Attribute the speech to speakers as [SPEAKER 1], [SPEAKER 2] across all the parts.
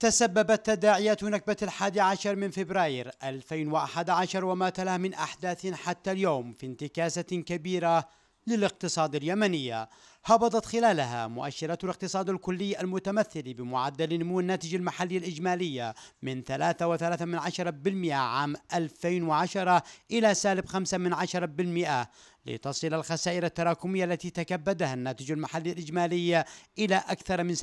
[SPEAKER 1] تسببت تداعيات نكبة الحادي عشر من فبراير 2011 وما تلا من أحداث حتى اليوم في انتكاسة كبيرة للاقتصاد اليمنية هبطت خلالها مؤشرات الاقتصاد الكلي المتمثل بمعدل نمو الناتج المحلي الإجمالي من 3.3% عام 2010 إلى سالب 5 لتصل الخسائر التراكمية التي تكبدها الناتج المحلي الإجمالي إلى أكثر من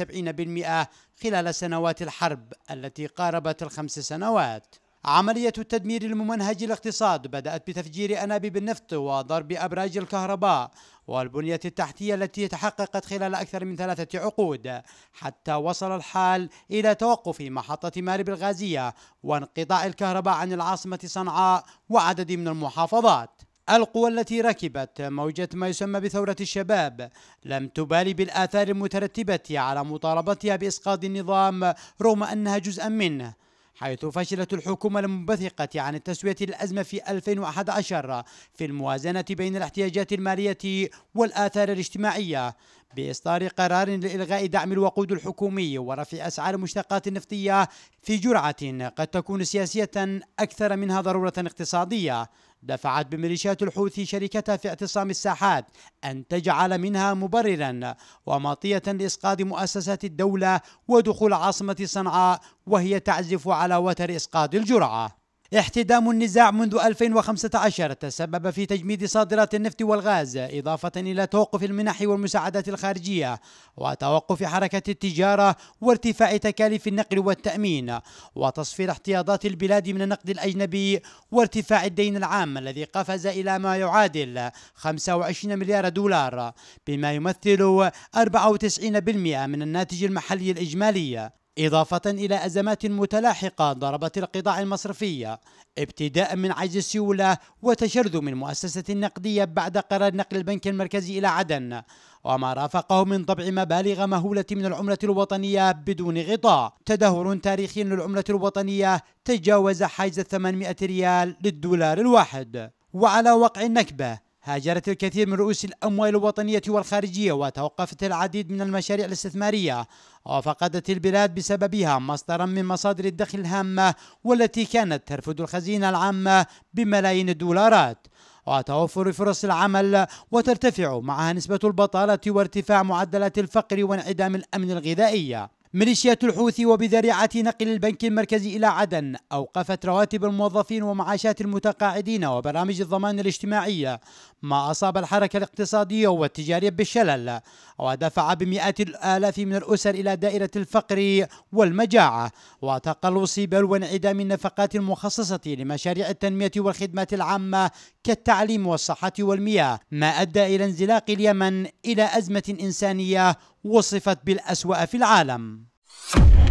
[SPEAKER 1] 70% خلال سنوات الحرب التي قاربت الخمس سنوات عملية التدمير الممنهج الاقتصاد بدأت بتفجير أنابيب النفط وضرب أبراج الكهرباء والبنية التحتية التي تحققت خلال أكثر من ثلاثة عقود حتى وصل الحال إلى توقف محطة مارب الغازية وانقطاع الكهرباء عن العاصمة صنعاء وعدد من المحافظات القوى التي ركبت موجة ما يسمى بثورة الشباب لم تبالي بالآثار المترتبة على مطالبتها بإسقاط النظام رغم أنها جزءا منه حيث فشلت الحكومة المنبثقة عن تسوية الأزمة في 2011 في الموازنة بين الاحتياجات المالية والآثار الاجتماعية بإصدار قرار لإلغاء دعم الوقود الحكومي ورفع أسعار المشتقات النفطية في جرعة قد تكون سياسية أكثر منها ضرورة اقتصادية دفعت بميليشيات الحوثي شركتها في اعتصام الساحات أن تجعل منها مبررا ومطية لإسقاط مؤسسات الدولة ودخول عاصمة صنعاء وهي تعزف على وتر إسقاط الجرعة احتدام النزاع منذ 2015 تسبب في تجميد صادرات النفط والغاز إضافة إلى توقف المنح والمساعدات الخارجية وتوقف حركة التجارة وارتفاع تكاليف النقل والتأمين وتصفير احتياطات البلاد من النقد الأجنبي وارتفاع الدين العام الذي قفز إلى ما يعادل 25 مليار دولار بما يمثل 94% من الناتج المحلي الإجمالي إضافة إلى أزمات متلاحقة ضربت القطاع المصرفي ابتداء من عجز السيولة وتشرذم مؤسسة النقدية بعد قرار نقل البنك المركزي إلى عدن وما رافقه من طبع مبالغ مهولة من العملة الوطنية بدون غطاء تدهور تاريخي للعملة الوطنية تجاوز حيز 800 ريال للدولار الواحد وعلى وقع النكبة هاجرت الكثير من رؤوس الأموال الوطنية والخارجية وتوقفت العديد من المشاريع الاستثمارية وفقدت البلاد بسببها مصدرا من مصادر الدخل الهامة والتي كانت ترفد الخزينة العامة بملايين الدولارات وتوفر فرص العمل وترتفع معها نسبة البطالة وارتفاع معدلات الفقر وانعدام الأمن الغذائي ميليشيات الحوثي وبذريعة نقل البنك المركزي إلى عدن أوقفت رواتب الموظفين ومعاشات المتقاعدين وبرامج الضمان الاجتماعي ما أصاب الحركة الاقتصادية والتجارية بالشلل ودفع بمئات الآلاف من الأسر إلى دائرة الفقر والمجاعة وتقلص بل وانعدام النفقات المخصصة لمشاريع التنمية والخدمات العامة كالتعليم والصحة والمياه ما أدى إلى انزلاق اليمن إلى أزمة إنسانية وصفت بالأسوأ في العالم